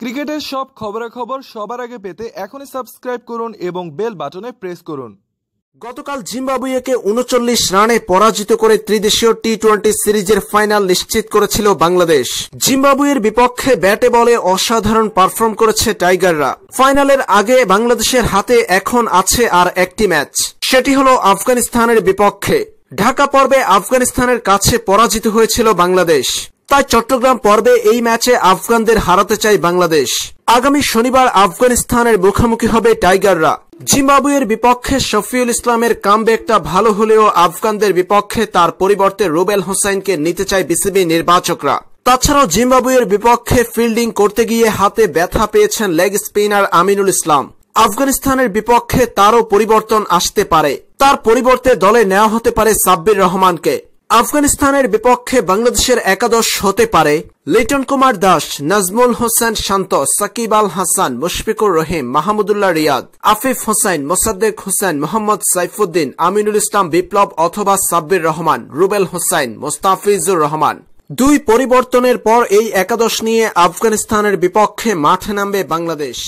ক্রিকেটের সব খবরাখবর সবার আগে পেতে এখনই সাবস্ক্রাইব করুন এবং বেল বাটনে প্রেস করুন গতকাল জিম্বাবুয়েকে উনচল্লিশ রানে পরাজিত করে ত্রিদেশীয় টি টোয়েন্টি সিরিজের ফাইনাল নিশ্চিত করেছিল বাংলাদেশ জিম্বাবুয়ের বিপক্ষে ব্যাটে বলে অসাধারণ পারফর্ম করেছে টাইগাররা ফাইনালের আগে বাংলাদেশের হাতে এখন আছে আর একটি ম্যাচ সেটি হল আফগানিস্তানের বিপক্ষে ঢাকা পর্বে আফগানিস্তানের কাছে পরাজিত হয়েছিল বাংলাদেশ তাই চট্টগ্রাম পর্বে এই ম্যাচে আফগানদের হারাতে চাই বাংলাদেশ আগামী শনিবার আফগানিস্তানের মুখোমুখি হবে টাইগাররা জিম্বাবুয়ের বিপক্ষে শফিউল ইসলামের কামব্যাকটা ভালো হলেও আফগানদের বিপক্ষে তার পরিবর্তে রুবেল হোসেনকে নিতে চায় বিসিবি নির্বাচকরা তাছাড়াও জিম্বাবুয়ের বিপক্ষে ফিল্ডিং করতে গিয়ে হাতে ব্যথা পেয়েছেন লেগ স্পিনার আমিনুল ইসলাম আফগানিস্তানের বিপক্ষে তারও পরিবর্তন আসতে পারে তার পরিবর্তে দলে নেওয়া হতে পারে সাব্বির রহমানকে আফগানিস্তানের বিপক্ষে বাংলাদেশের একাদশ হতে পারে লিটন কুমার দাস নাজমুল হোসেন শান্ত সাকিব আল হাসান মুশফিকুর রহিম মাহমুদুল্লাহ রিয়াদ আফিফ হোসেন মোসাদ্দেক হোসেন মোহাম্মদ সাইফুদ্দিন আমিনুল ইসলাম বিপ্লব অথবা সাব্বির রহমান রুবেল হোসেন মোস্তাফিজুর রহমান দুই পরিবর্তনের পর এই একাদশ নিয়ে আফগানিস্তানের বিপক্ষে মাঠে নামবে বাংলাদেশ